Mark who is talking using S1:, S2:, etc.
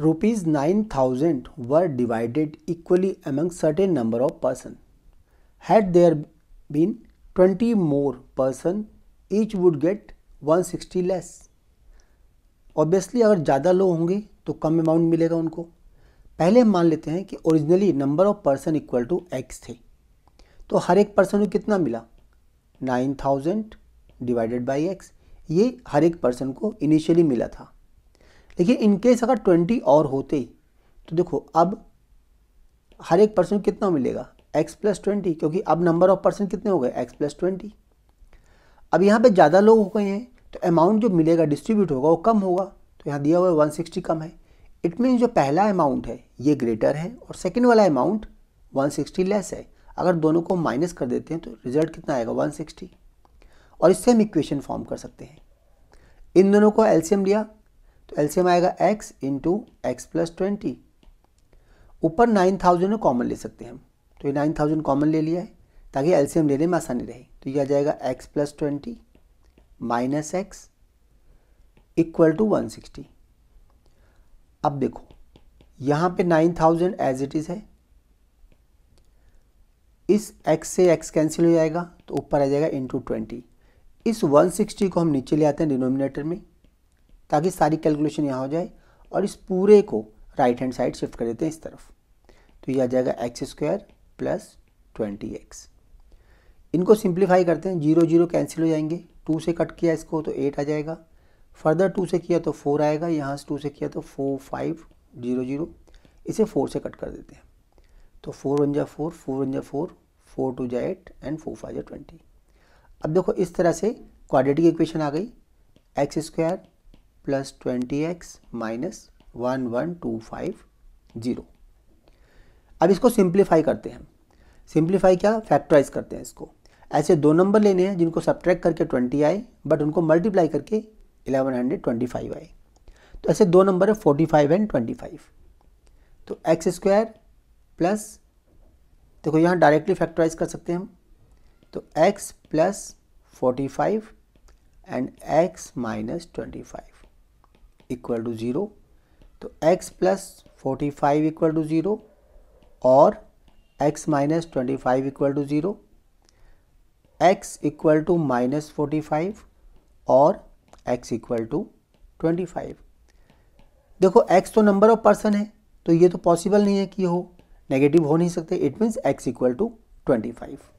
S1: rupees nine thousand were divided equally among certain number of person had there been twenty more person each would get one sixty less obviously अगर ज़्यादा लोग होंगे तो कम amount मिलेगा उनको पहले हम मान लेते हैं कि originally number of person equal to X थे तो हर एक पर्सन को कितना मिला nine thousand divided by X ये हर एक पर्सन को इनिशियली मिला था देखिए इनकेस अगर ट्वेंटी और होते तो देखो अब हर एक पर्सन कितना मिलेगा एक्स प्लस ट्वेंटी क्योंकि अब नंबर ऑफ पर्सन कितने हो गए एक्स प्लस ट्वेंटी अब यहाँ पे ज़्यादा लोग हो गए हैं तो अमाउंट जो मिलेगा डिस्ट्रीब्यूट होगा वो कम होगा तो यहाँ दिया हुआ है वन सिक्सटी कम है इट मीन्स जो पहला अमाउंट है ये ग्रेटर है और सेकेंड वाला अमाउंट वन सिक्सटी लेस है अगर दोनों को माइनस कर देते हैं तो रिजल्ट कितना आएगा वन सिक्सटी और इससे हम इक्वेशन फॉर्म कर सकते हैं इन दोनों को एल्शियम लिया तो एल्सियम आएगा x into X plus twenty ऊपर नाइन थाउजेंड में कॉमन ले सकते हैं हम तो ये नाइन थाउजेंड कॉमन ले लिया है ताकि एल्सियम लेने में आसानी रहे तो ये आ जाएगा x plus twenty minus X equal to one sixty अब देखो यहाँ पे nine thousand as it is है इस x से x कैंसिल हो जाएगा तो ऊपर आ जाएगा इंटू ट्वेंटी इस 160 को हम नीचे ले आते हैं डिनोमिनेटर में ताकि सारी कैलकुलेशन यहाँ हो जाए और इस पूरे को राइट हैंड साइड शिफ्ट कर देते हैं इस तरफ तो ये आ जाएगा X square plus twenty X इनको सिंप्लीफाई करते हैं जीरो जीरो कैंसिल हो जाएंगे टू से कट किया इसको तो एट आ जाएगा फर्दर टू से किया तो फोर आएगा यहाँ से टू से किया तो फोर फाइव जीरो जीरो इसे फोर से कट कर देते हैं तो फोर वन जा फोर फोर वन जा फोर फोर टू जा एट एंड फोर फाइव जा ट्वेंटी अब देखो इस तरह से क्वाड्रेटिक इक्वेशन आ गई X square plus twenty X minus one one two five zero अब इसको सिंप्लीफाई करते हैं सिंप्लीफाई क्या फैक्टराइज करते हैं इसको ऐसे दो नंबर लेने हैं जिनको सब्ट्रैक्ट करके ट्वेंटी आए बट उनको मल्टीप्लाई करके एलेवन हंड्रेड ट्वेंटी फाइव आए तो ऐसे दो नंबर है forty five and twenty five तो एक्स स्क्वायर प्लस देखो यहाँ डायरेक्टली फैक्टराइज कर सकते हैं हम तो X plus forty five and X minus twenty five equal to zero तो x plus forty five equal to zero और x minus twenty five equal to zero X equal to minus forty five और x equal to twenty five देखो x तो number of person है तो ये तो possible नहीं है कि हो नेगेटिव हो नहीं सकते it means x equal to twenty five